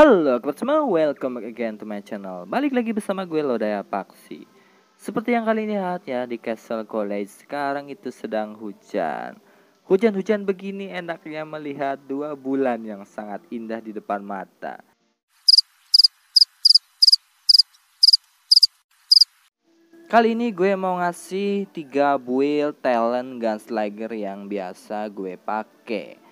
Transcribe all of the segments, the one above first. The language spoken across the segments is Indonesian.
Halo kabar semua, welcome back again to my channel Balik lagi bersama gue Lodaya Paksi Seperti yang kalian lihat ya di Castle College sekarang itu sedang hujan Hujan-hujan begini enaknya melihat dua bulan yang sangat indah di depan mata Kali ini gue mau ngasih tiga build talent gunslinger yang biasa gue pakai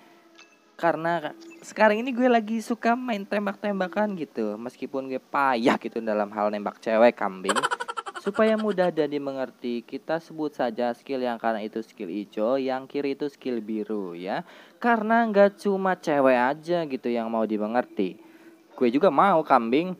karena sekarang ini gue lagi suka main tembak-tembakan gitu meskipun gue payah gitu dalam hal nembak cewek kambing supaya mudah dan dimengerti kita sebut saja skill yang kanan itu skill hijau yang kiri itu skill biru ya karena nggak cuma cewek aja gitu yang mau dimengerti gue juga mau kambing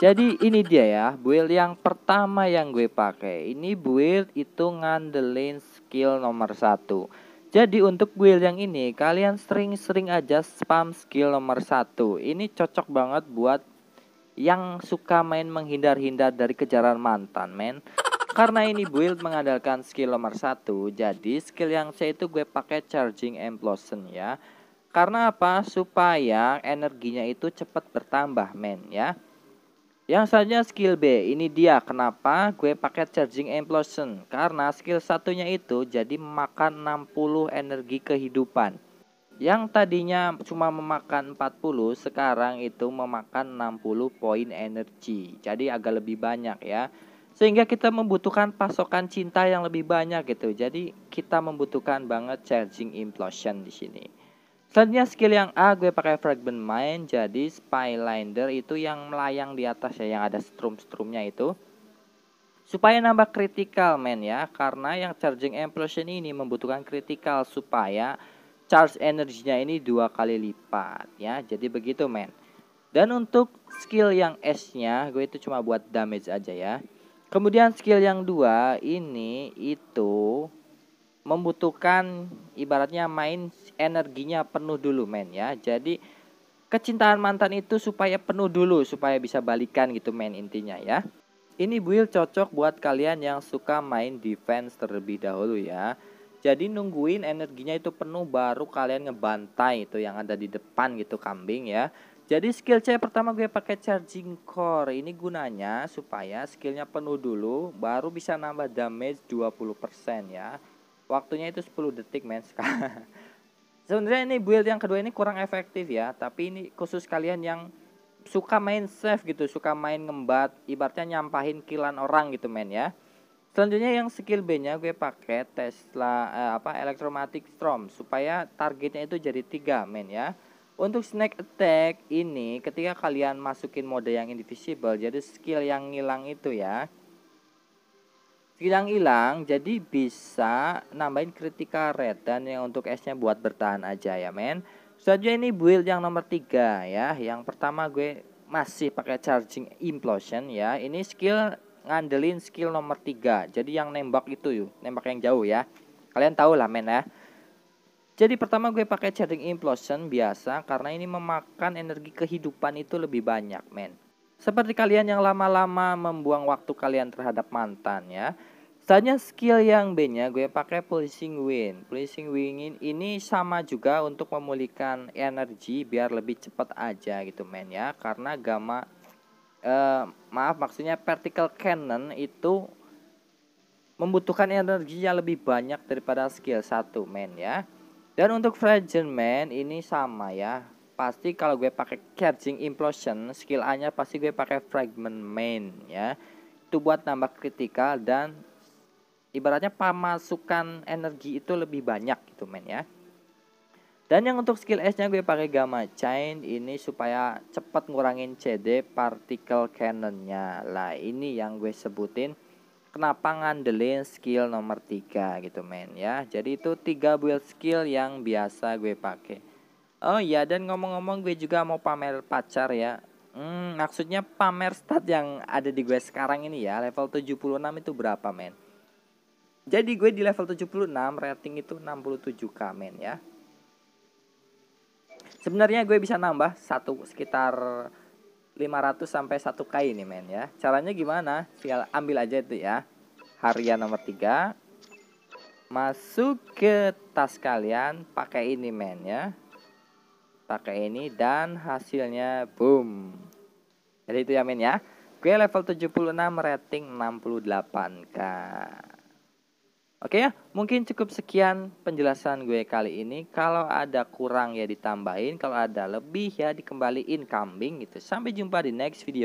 jadi ini dia ya build yang pertama yang gue pakai ini build itu ngandelin skill nomor satu jadi untuk build yang ini kalian sering-sering aja spam skill nomor satu. Ini cocok banget buat yang suka main menghindar-hindar dari kejaran mantan men karena ini build mengandalkan skill nomor satu jadi skill yang saya itu gue pakai charging implosion ya karena apa supaya energinya itu cepat bertambah men ya yang selanjutnya skill B. Ini dia kenapa gue pakai charging implosion. Karena skill satunya itu jadi memakan 60 energi kehidupan. Yang tadinya cuma memakan 40, sekarang itu memakan 60 poin energi. Jadi agak lebih banyak ya. Sehingga kita membutuhkan pasokan cinta yang lebih banyak gitu. Jadi kita membutuhkan banget charging implosion di sini. Selanjutnya skill yang A gue pakai fragment main jadi spylander itu yang melayang di atas ya yang ada strum-strumnya itu. Supaya nambah critical man ya karena yang charging implosion ini membutuhkan critical supaya charge energinya ini dua kali lipat ya. Jadi begitu man Dan untuk skill yang S-nya gue itu cuma buat damage aja ya. Kemudian skill yang dua ini itu membutuhkan ibaratnya main energinya penuh dulu men ya. Jadi kecintaan mantan itu supaya penuh dulu supaya bisa balikan gitu main intinya ya. Ini build cocok buat kalian yang suka main defense terlebih dahulu ya. Jadi nungguin energinya itu penuh baru kalian ngebantai itu yang ada di depan gitu kambing ya. Jadi skill C pertama gue pakai charging core. Ini gunanya supaya skillnya penuh dulu baru bisa nambah damage 20% ya waktunya itu 10 detik men sebenarnya ini build yang kedua ini kurang efektif ya tapi ini khusus kalian yang suka main save gitu suka main ngembat ibaratnya nyampahin kilan orang gitu men ya selanjutnya yang skill B nya gue pakai Tesla eh, apa elektromatik storm supaya targetnya itu jadi tiga men ya untuk snack attack ini ketika kalian masukin mode yang invisible jadi skill yang ngilang itu ya hilang hilang jadi bisa nambahin kritika red dan yang untuk S nya buat bertahan aja ya men selanjutnya ini build yang nomor tiga ya yang pertama gue masih pakai charging implosion ya ini skill ngandelin skill nomor tiga jadi yang nembak itu yuk nembak yang jauh ya kalian tahu lah men ya jadi pertama gue pakai charging implosion biasa karena ini memakan energi kehidupan itu lebih banyak men. Seperti kalian yang lama-lama membuang waktu kalian terhadap mantan ya. Tanya skill yang B-nya gue pakai pulsing wind. pulsing wind ini sama juga untuk memulihkan energi biar lebih cepat aja gitu men ya. Karena gamma eh, maaf maksudnya particle cannon itu membutuhkan energi yang lebih banyak daripada skill 1 men ya. Dan untuk Fragment Man ini sama ya pasti kalau gue pakai charging implosion skill A nya pasti gue pakai fragment main ya itu buat nambah kritikal dan ibaratnya pemasukan energi itu lebih banyak gitu men ya dan yang untuk skill S nya gue pakai gamma chain ini supaya cepat ngurangin CD partikel nya lah ini yang gue sebutin kenapa ngandelin skill nomor 3 gitu men ya jadi itu tiga build skill yang biasa gue pakai Oh iya dan ngomong-ngomong gue juga mau pamer pacar ya Hmm, maksudnya pamer stat yang ada di gue sekarang ini ya Level 76 itu berapa men? Jadi gue di level 76 rating itu 67k men ya Sebenarnya gue bisa nambah satu sekitar 500 sampai 1k ini men ya Caranya gimana? Tinggal ambil aja itu ya Harian nomor 3 Masuk ke tas kalian pakai ini men ya pakai ini dan hasilnya boom jadi itu ya min ya gue level 76 rating 68k Oke ya, mungkin cukup sekian penjelasan gue kali ini. Kalau ada kurang ya ditambahin, kalau ada lebih ya dikembaliin kambing gitu. Sampai jumpa di next video.